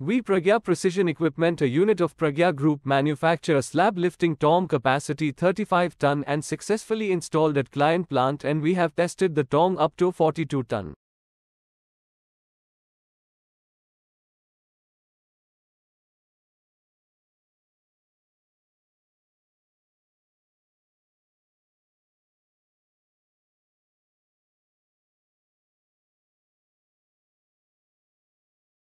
We Pragya Precision Equipment, a unit of Pragya Group, manufacture a slab lifting tong capacity 35 ton and successfully installed at client plant and we have tested the tong up to 42 ton.